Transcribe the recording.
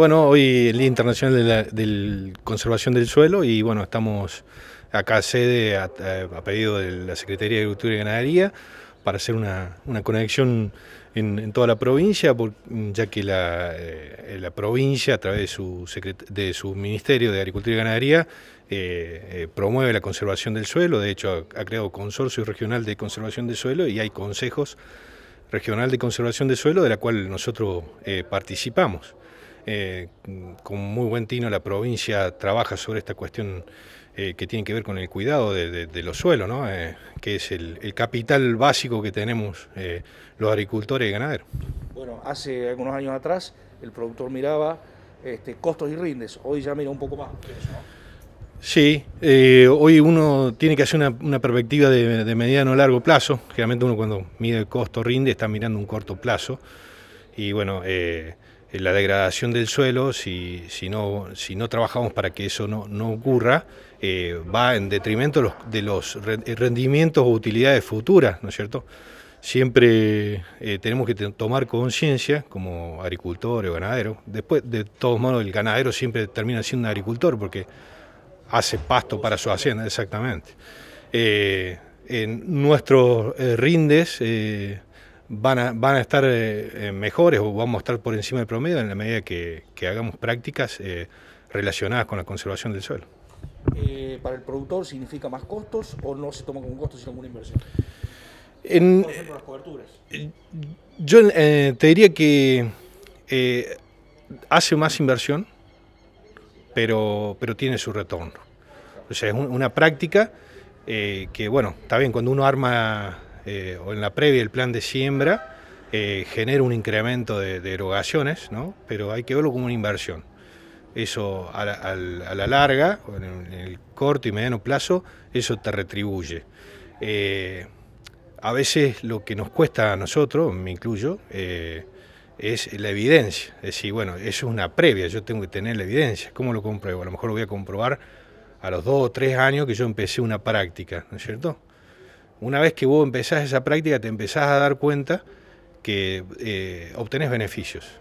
Bueno, hoy el Día Internacional de la Conservación del Suelo y bueno, estamos acá a sede a, pedido de la Secretaría de Agricultura y Ganadería para hacer una, conexión en, toda la provincia, ya que eh, la, provincia, a través de su, de su Ministerio de Agricultura y Ganadería, eh, eh, promueve la conservación del suelo. De hecho, ha, creado consorcio regional de conservación del suelo y hay consejos regional de conservación del suelo de la cual nosotros participamos. Eh, con muy buen tino la provincia trabaja sobre esta cuestión eh, que tiene que ver con el cuidado de, los suelos, eh, que es el, capital básico que tenemos los agricultores y ganaderos. Bueno, hace algunos años atrás el productor miraba este, costos y rindes, hoy ya mira un poco más. Sí, hoy uno tiene que hacer una, perspectiva de, mediano o largo plazo. Generalmente uno cuando mide el costo rinde está mirando un corto plazo. Y bueno, eh, la degradación del suelo, si, si, no, si no trabajamos para que eso no, no ocurra, eh, va en detrimento de los, eh, rendimientos o utilidades futuras, ¿no es cierto? Siempre tenemos que tomar conciencia como agricultor o ganadero, Después, de todos modos, el ganadero siempre termina siendo un agricultor porque hace pasto para su hacienda, exactamente. en nuestros rindes van a, van a estar eh, eh, mejores o vamos a estar por encima del promedio en la medida que, hagamos prácticas eh, relacionadas con la conservación del suelo. ¿Para el productor significa más costos o no se toma como un costo sino como una inversión? En, por ejemplo, las coberturas. Yo te diría que hace más inversión, pero, pero tiene su retorno. O sea, es una práctica que, bueno, está bien, cuando uno arma eh, o en la previa del plan de siembra eh, genera un incremento de, de, erogaciones, ¿no? pero hay que verlo como una inversión. Eso a la, larga, en el, corto y mediano plazo, eso te retribuye. Eh, a veces lo que nos cuesta a nosotros, me incluyo, es la evidencia. Es decir, bueno, eso es una previa, yo tengo que tener la evidencia. ¿Cómo lo compruebo? A lo mejor lo voy a comprobar a los dos o tres años que yo empecé una práctica, ¿no es cierto? Una vez que vos empezás esa práctica, te empezás a dar cuenta que eh, obtenés beneficios.